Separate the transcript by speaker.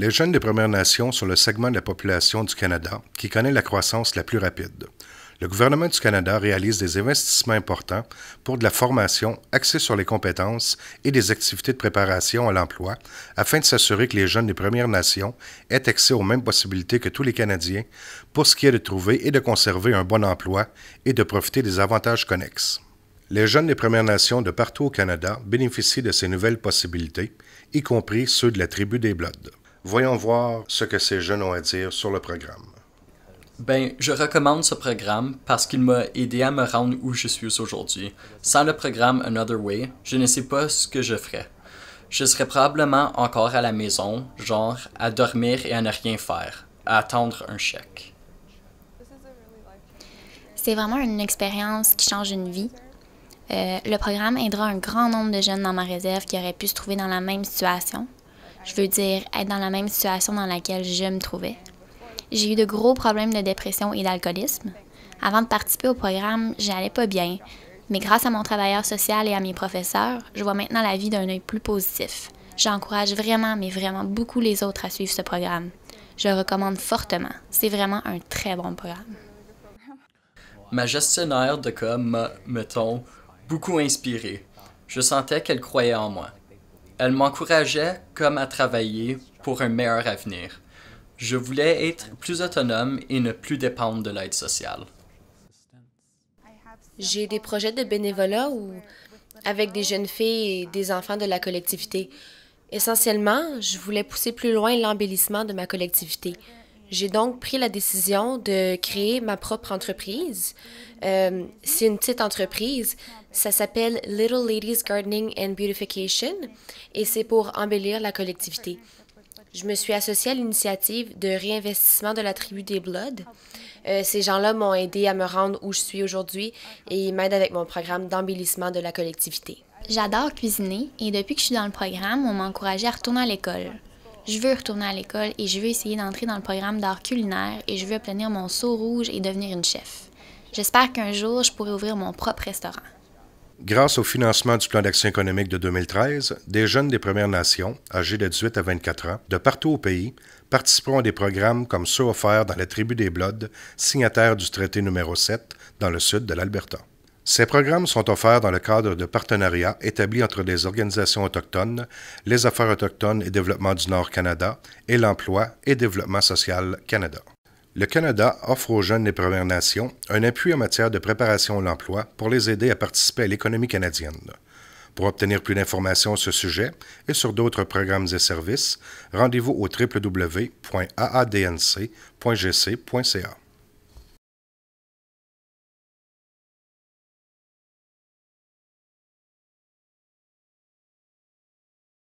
Speaker 1: les jeunes des Premières Nations sont le segment de la population du Canada qui connaît la croissance la plus rapide. Le gouvernement du Canada réalise des investissements importants pour de la formation axée sur les compétences et des activités de préparation à l'emploi afin de s'assurer que les jeunes des Premières Nations aient accès aux mêmes possibilités que tous les Canadiens pour ce qui est de trouver et de conserver un bon emploi et de profiter des avantages connexes. Les jeunes des Premières Nations de partout au Canada bénéficient de ces nouvelles possibilités, y compris ceux de la tribu des Bloods. Voyons voir ce que ces jeunes ont à dire sur le programme.
Speaker 2: Ben, je recommande ce programme parce qu'il m'a aidé à me rendre où je suis aujourd'hui. Sans le programme Another Way, je ne sais pas ce que je ferais. Je serais probablement encore à la maison, genre à dormir et à ne rien faire, à attendre un chèque.
Speaker 3: C'est vraiment une expérience qui change une vie. Euh, le programme aidera un grand nombre de jeunes dans ma réserve qui auraient pu se trouver dans la même situation. Je veux dire, être dans la même situation dans laquelle je me trouvais. J'ai eu de gros problèmes de dépression et d'alcoolisme. Avant de participer au programme, j'allais pas bien, mais grâce à mon travailleur social et à mes professeurs, je vois maintenant la vie d'un œil plus positif. J'encourage vraiment, mais vraiment beaucoup les autres à suivre ce programme. Je le recommande fortement. C'est vraiment un très bon programme.
Speaker 2: Ma gestionnaire de com m'a, mettons, beaucoup inspiré. Je sentais qu'elle croyait en moi. Elle m'encourageait comme à travailler pour un meilleur avenir. Je voulais être plus autonome et ne plus dépendre de l'aide sociale.
Speaker 4: J'ai des projets de bénévolat ou avec des jeunes filles et des enfants de la collectivité. Essentiellement, je voulais pousser plus loin l'embellissement de ma collectivité. J'ai donc pris la décision de créer ma propre entreprise. Euh, c'est une petite entreprise. Ça s'appelle Little Ladies Gardening and Beautification et c'est pour embellir la collectivité. Je me suis associée à l'initiative de réinvestissement de la tribu des Bloods. Euh, ces gens-là m'ont aidé à me rendre où je suis aujourd'hui et m'aident avec mon programme d'embellissement de la collectivité.
Speaker 3: J'adore cuisiner et depuis que je suis dans le programme, on m'a encouragée à retourner à l'école je veux retourner à l'école et je veux essayer d'entrer dans le programme d'art culinaire et je veux obtenir mon seau rouge et devenir une chef. J'espère qu'un jour, je pourrai ouvrir mon propre restaurant.
Speaker 1: Grâce au financement du plan d'action économique de 2013, des jeunes des Premières Nations, âgés de 18 à 24 ans, de partout au pays, participeront à des programmes comme ceux offerts dans la tribu des Bloods, signataire du traité numéro 7 dans le sud de l'Alberta. Ces programmes sont offerts dans le cadre de partenariats établis entre les organisations autochtones, les Affaires autochtones et développement du Nord Canada et l'Emploi et développement social Canada. Le Canada offre aux jeunes des Premières Nations un appui en matière de préparation à l'emploi pour les aider à participer à l'économie canadienne. Pour obtenir plus d'informations sur ce sujet et sur d'autres programmes et services, rendez-vous au www.aadnc.gc.ca.